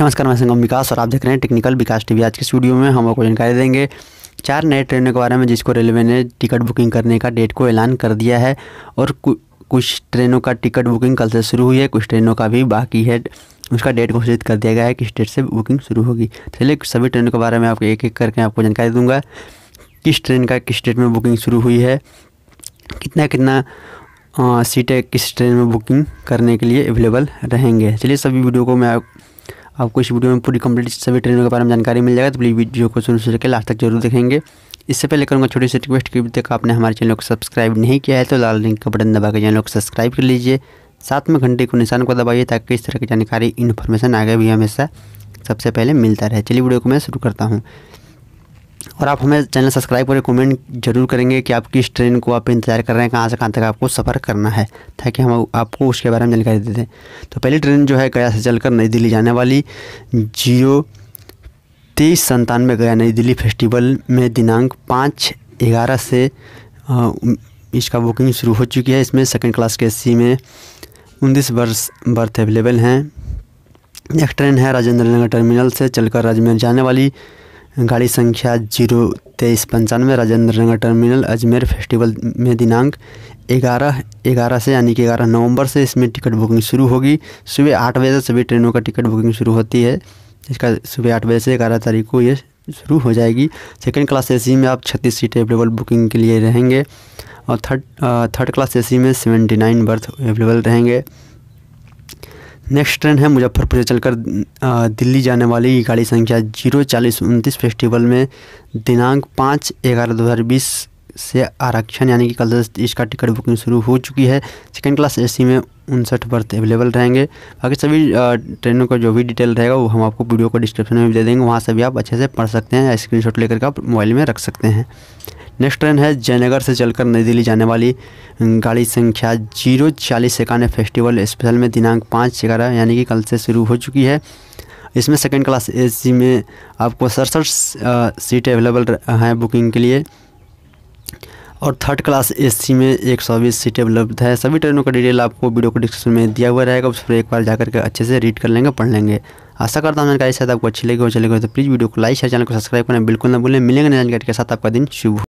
नमस्कार मैं संगम विकास और आप देख रहे हैं टेक्निकल विकास टीवी आज के स्टूडियो में हम आपको जानकारी देंगे चार नए ट्रेनों के बारे में जिसको रेलवे ने टिकट बुकिंग करने का डेट को ऐलान कर दिया है और कुछ ट्रेनों का टिकट बुकिंग कल से शुरू हुई है कुछ ट्रेनों का भी बाकी है उसका डेट घोषित कर दिया गया है किस डेट से बुकिंग शुरू होगी चलिए सभी ट्रेनों के बारे में आपको एक एक करके आपको जानकारी दूंगा किस ट्रेन का किस डेट में बुकिंग शुरू हुई है कितना कितना सीटें किस ट्रेन में बुकिंग करने के लिए अवेलेबल रहेंगे चलिए सभी वीडियो को मैं आपको इस वीडियो में पूरी कंप्लीट सभी ट्रेनों के बारे में जानकारी मिल जाएगा तो प्लीज़ वीडियो को शुरू से लेकर लास्ट तक जरूर देखेंगे इससे पहले करूँगा छोटी सी रिक्वेस्ट की तक आपने हमारे चैनल को सब्सक्राइब नहीं किया है तो लाल लिंक का बटन दबा के चैनल को सब्सक्राइब कर लीजिए साथ में घंटे को निशान को दबाइए ताकि इस तरह की जानकारी इन्फॉर्मेशन आगे भी हमेशा सबसे पहले मिलता रहे चलिए वीडियो को मैं शुरू करता हूँ और आप हमें चैनल सब्सक्राइब करें कमेंट जरूर करेंगे कि आप किस ट्रेन को आप इंतजार कर रहे हैं कहाँ से कहाँ तक आपको सफ़र करना है ताकि हम आपको उसके बारे में जानकारी दे दें तो पहली ट्रेन जो है गया से चलकर नई दिल्ली जाने वाली जियो तेईस संतानवे गया नई दिल्ली फेस्टिवल में दिनांक पाँच ग्यारह से इसका बुकिंग शुरू हो चुकी है इसमें सेकेंड क्लास के सी में उनतीस वर्ष बर्थ अवेलेबल हैं नेक्स्ट ट्रेन है राजेंद्र नगर टर्मिनल से चलकर राजमहल जाने वाली गाड़ी संख्या जीरो तेईस पंचानवे राजेंद्र नगर टर्मिनल अजमेर फेस्टिवल में दिनांक ग्यारह ग्यारह से यानी कि ग्यारह नवंबर से इसमें टिकट बुकिंग शुरू होगी सुबह आठ बजे से सभी ट्रेनों का टिकट बुकिंग शुरू होती है इसका सुबह आठ बजे से ग्यारह तारीख को ये शुरू हो जाएगी सेकेंड क्लास ए में आप छत्तीस सीटें अवेलेबल बुकिंग के लिए रहेंगे और थर्ड थर्ड क्लास ए में सेवेंटी नाइन बर्थ अवेलेबल रहेंगे नेक्स्ट ट्रेन है मुजफ्फरपुर से चलकर दिल्ली जाने वाली गाड़ी संख्या जीरो चालीस उनतीस फेस्टिवल में दिनांक पाँच ग्यारह दो हज़ार बीस से आरक्षण यानी कि कल दस इसका टिकट बुकिंग शुरू हो चुकी है सेकेंड क्लास एसी में उनसठ बर्थ अवेलेबल रहेंगे बाकी सभी ट्रेनों का जो भी डिटेल रहेगा वो हम आपको वीडियो को डिस्क्रिप्शन में भी दे देंगे वहाँ से भी आप अच्छे से पढ़ सकते हैं या स्क्रीन लेकर के आप मोबाइल में रख सकते हैं नेक्स्ट ट्रेन है जयनगर से चलकर नई दिल्ली जाने वाली गाड़ी संख्या जीरो चालीस इक्यानवे फेस्टिवल स्पेशल में दिनांक पाँच ग्यारह यानी कि कल से शुरू हो चुकी है इसमें सेकेंड क्लास एसी में आपको सड़सठ सीटें अवेलेबल हैं बुकिंग के लिए और थर्ड क्लास एसी में एक सौ बीस सीटें उपलब्ध है सभी ट्रेनों का डिटेल आपको वीडियो को डिस्क्रिप्शन में दिया हुआ रहेगा उस पर एक बार जाकर के अच्छे से रीड कर लेंगे पढ़ लेंगे आशा करता हूँ जानकारी शायद आपको अच्छी लगी हो चलेगी तो प्लीज़ वीडियो को लाइक शेयर चैनल को सब्सक्राइब करना बिल्कुल ना भूलें मिलेंगे जानकारी के साथ आपका दिन शुभ